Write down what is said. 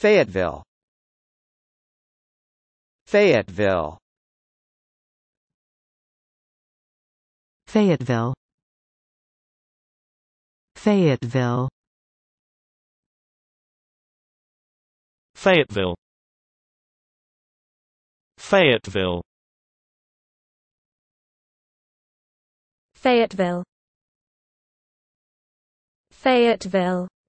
Fayetteville Fayetteville Fayetteville Fayetteville Fayetteville Fayetteville Fayetteville Fayetteville